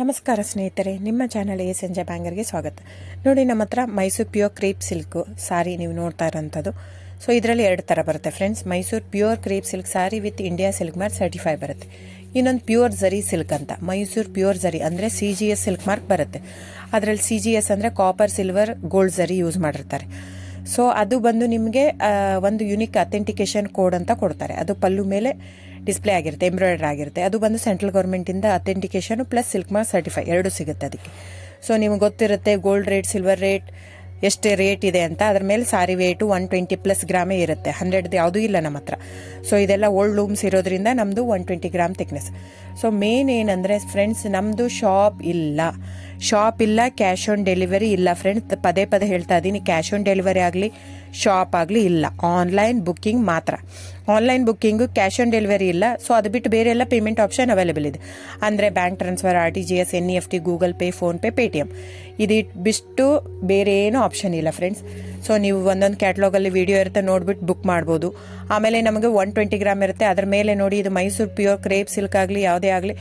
ನಮಸ್ಕಾರ ಸ್ನೇಹಿತರೆ ನಿಮ್ಮ ಚಾನಲ್ ಎ ಸಂಜೆ ಬ್ಯಾಂಗರ್ಗೆ ಸ್ವಾಗತ ನೋಡಿ ನಮ್ಮ ಹತ್ರ Mysore pure crepe silk sari ನೀವು ನೋಡ್ತಾ ಇರೋಂಥದ್ದು ಸೊ ಇದರಲ್ಲಿ ಎರಡು ಥರ ಬರುತ್ತೆ friends Mysore pure crepe silk sari with India silk mark certify ಬರುತ್ತೆ ಇನ್ನೊಂದು ಪ್ಯೂರ್ ಝರಿ ಸಿಲ್ಕ್ ಅಂತ ಮೈಸೂರು ಪ್ಯೂರ್ ಝರಿ ಅಂದರೆ C G S silk mark ಬರುತ್ತೆ ಅದರಲ್ಲಿ ಸಿ ಜಿ ಎಸ್ ಅಂದರೆ copper silver gold zari use ಮಾಡಿರ್ತಾರೆ ಸೊ ಅದು ಬಂದು ನಿಮಗೆ ಒಂದು ಯುನಿಕ್ ಅಥೆಂಟಿಕೇಶನ್ ಕೋಡ್ ಅಂತ ಕೊಡ್ತಾರೆ ಅದು ಪಲ್ಲು ಮೇಲೆ ಡಿಸ್ಪ್ಲೇ ಆಗಿರುತ್ತೆ ಎಂಬ್ರಾಯ್ಡ್ರ್ ಆಗಿರುತ್ತೆ ಅದು ಬಂದು ಸೆಂಟ್ರಲ್ ಗೌರ್ಮೆಂಟಿಂದ authentication plus silk mark certify ಎರಡು ಸಿಗುತ್ತೆ ಅದಕ್ಕೆ ಸೊ ನಿಮ್ಗೆ ಗೊತ್ತಿರುತ್ತೆ ಗೋಲ್ಡ್ ರೇಟ್ ಸಿಲ್ವರ್ ರೇಟ್ ಎಷ್ಟು ರೇಟ್ ಇದೆ ಅಂತ ಅದ್ರ ಮೇಲೆ sari weight one twenty plus ಗ್ರಾಮೇ ಇರುತ್ತೆ ಹಂಡ್ರೆಡ್ ಯಾವುದೂ ಇಲ್ಲ ನಮ್ಮ ಹತ್ರ ಸೊ ಇದೆಲ್ಲ ಓಲ್ಡ್ ಲೂಮ್ಸ್ ಇರೋದ್ರಿಂದ ನಮ್ಮದು one twenty gram thickness so main ಏನಂದರೆ ಫ್ರೆಂಡ್ಸ್ ನಮ್ಮದು ಶಾಪ್ ಇಲ್ಲ ಶಾಪ್ ಇಲ್ಲ ಕ್ಯಾಶ್ ಆನ್ ಡೆಲಿವರಿ ಇಲ್ಲ ಫ್ರೆಂಡ್ಸ್ ಪದೇ ಪದೇ ಹೇಳ್ತಾ ಇದ್ದೀನಿ ಕ್ಯಾಶ್ ಆನ್ ಡೆಲಿವರಿ ಆಗಲಿ ಶಾಪ್ ಆಗಲಿ ಇಲ್ಲ ಆನ್ಲೈನ್ ಬುಕ್ಕಿಂಗ್ ಮಾತ್ರ online booking cash on delivery ಇಲ್ಲ ಸೊ ಅದು ಬಿಟ್ಟು ಬೇರೆ ಎಲ್ಲ ಪೇಮೆಂಟ್ ಆಪ್ಷನ್ ಅವೈಲೇಬಲ್ ಇದೆ ಅಂದರೆ bank transfer R T G S N E F T Google Pay PhonePe M ಇದು ಬಿಟ್ಟು ಬೇರೆ ಏನು ಆಪ್ಷನ್ ಇಲ್ಲ ಫ್ರೆಂಡ್ಸ್ ಸೊ ನೀವು ಒಂದೊಂದು ಕ್ಯಾಟ್ಲಾಗಲ್ಲಿ ವೀಡಿಯೋ ಇರುತ್ತೆ ನೋಡ್ಬಿಟ್ಟು ಬುಕ್ ಮಾಡ್ಬೋದು ಆಮೇಲೆ ನಮಗೆ ಒನ್ ಟ್ವೆಂಟಿ ಗ್ರಾಮ್ ಇರುತ್ತೆ ಅದರ ಮೇಲೆ ನೋಡಿ ಇದು ಮೈಸೂರು ಪ್ಯೂರ್ ಕ್ರೇಪ್ ಸಿಲ್ಕ್ ಆಗಲಿ ಯಾವುದೇ ಆಗಲಿ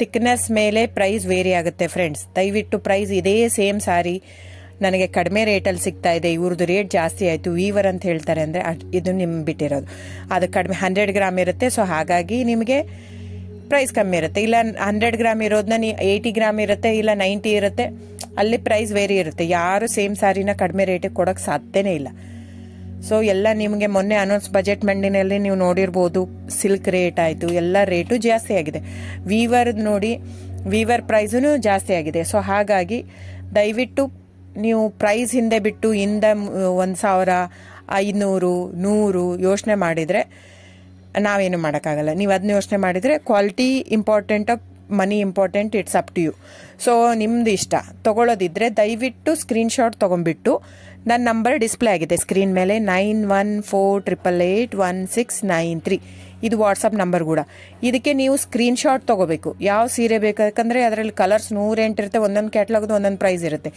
ಥಿಕ್ನೆಸ್ ಮೇಲೆ ಪ್ರೈಸ್ ವೇರಿ ಆಗುತ್ತೆ ಫ್ರೆಂಡ್ಸ್ ದಯವಿಟ್ಟು ಪ್ರೈಸ್ ಇದೇ ಸೇಮ್ ಸಾರಿ ನನಗೆ ಕಡಿಮೆ ರೇಟಲ್ಲಿ ಸಿಗ್ತಾ ಇದೆ ಇವ್ರದ್ದು ರೇಟ್ ಜಾಸ್ತಿ ಆಯಿತು ವೀವರ್ ಅಂತ ಹೇಳ್ತಾರೆ ಅಂದರೆ ಇದು ನಿಮ್ಮ ಬಿಟ್ಟಿರೋದು ಅದು ಕಡಿಮೆ ಹಂಡ್ರೆಡ್ ಗ್ರಾಮ್ ಇರುತ್ತೆ ಸೊ ಹಾಗಾಗಿ ನಿಮಗೆ ಪ್ರೈಸ್ ಕಮ್ಮಿ ಇರುತ್ತೆ ಇಲ್ಲ ಹಂಡ್ರೆಡ್ ಗ್ರಾಮ್ ಇರೋದನ್ನ ನೀ ಏಯ್ಟಿ ಗ್ರಾಮ್ ಇರುತ್ತೆ ಇಲ್ಲ ನೈಂಟಿ ಇರುತ್ತೆ ಅಲ್ಲಿ ಪ್ರೈಸ್ ವೇರಿ ಇರುತ್ತೆ ಯಾರು ಸೇಮ್ ಸಾರಿನ ಕಡಿಮೆ ರೇಟಿಗೆ ಕೊಡೋಕ್ಕೆ ಸಾಧ್ಯನೇ ಇಲ್ಲ ಸೊ ಎಲ್ಲ ನಿಮಗೆ ಮೊನ್ನೆ ಅನೌನ್ಸ್ ಬಜೆಟ್ ಮಂಡಿನಲ್ಲಿ ನೀವು ನೋಡಿರ್ಬೋದು ಸಿಲ್ಕ್ ರೇಟ್ ಆಯಿತು ಎಲ್ಲ ರೇಟು ಜಾಸ್ತಿ ಆಗಿದೆ ವೀವರ್ ನೋಡಿ ವೀವರ್ ಪ್ರೈಸೂ ಜಾಸ್ತಿ ಆಗಿದೆ ಸೊ ಹಾಗಾಗಿ ದಯವಿಟ್ಟು ನೀವು ಪ್ರೈಸ್ ಹಿಂದೆ ಬಿಟ್ಟು ಇಂದ ಒಂದು ಸಾವಿರ ಐನೂರು ನೂರು ಯೋಚನೆ ಮಾಡಿದರೆ ನಾವೇನು ಮಾಡೋಕ್ಕಾಗಲ್ಲ ನೀವು ಅದನ್ನ ಯೋಚನೆ ಮಾಡಿದರೆ quality important money important it's up to you so ನಿಮ್ದು ಇಷ್ಟ ತಗೊಳ್ಳೋದಿದ್ರೆ ದಯವಿಟ್ಟು ಸ್ಕ್ರೀನ್ಶಾಟ್ ತೊಗೊಂಡ್ಬಿಟ್ಟು ನನ್ನ ನಂಬರ್ ಡಿಸ್ಪ್ಲೇ ಆಗಿದೆ ಸ್ಕ್ರೀನ್ ಮೇಲೆ nine one four triple eight one six nine three ಇದು ವಾಟ್ಸಪ್ ನಂಬರ್ ಕೂಡ ಇದಕ್ಕೆ ನೀವು ಸ್ಕ್ರೀನ್ಶಾಟ್ ತೊಗೋಬೇಕು ಯಾವ ಸೀರೆ ಬೇಕಂದ್ರೆ ಅದರಲ್ಲಿ ಕಲರ್ಸ್ ನೂರೆಂಟು ಇರುತ್ತೆ ಒಂದೊಂದು ಕ್ಯಾಟ್ಲಾಗ್ದು ಒಂದೊಂದು ಪ್ರೈಸ್ ಇರುತ್ತೆ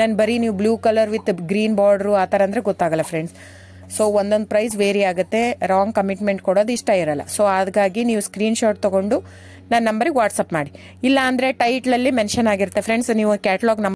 ನಾನು ಬರೀ ನೀವು blue colour with green border ಆ ಥರ ಅಂದರೆ ಗೊತ್ತಾಗಲ್ಲ ಫ್ರೆಂಡ್ಸ್ ಸೊ ಒಂದೊಂದು ಪ್ರೈಸ್ ವೇರಿ ಆಗುತ್ತೆ ರಾಂಗ್ ಕಮಿಟ್ಮೆಂಟ್ ಕೊಡೋದು ಇಷ್ಟ ಇರಲ್ಲ ಸೊ ಹಾಗಾಗಿ ನೀವು ಸ್ಕ್ರೀನ್ಶಾಟ್ ತೊಗೊಂಡು ನನ್ನ ನಂಬರಿಗೆ ವಾಟ್ಸಪ್ ಮಾಡಿ ಇಲ್ಲ ಅಂದರೆ ಟೈಟ್ಲಲ್ಲಿ ಮೆನ್ಷನ್ ಆಗಿರುತ್ತೆ ಫ್ರೆಂಡ್ಸ್ ನೀವು ಕ್ಯಾಟ್ಲಾಗ್ ನಂಬರ್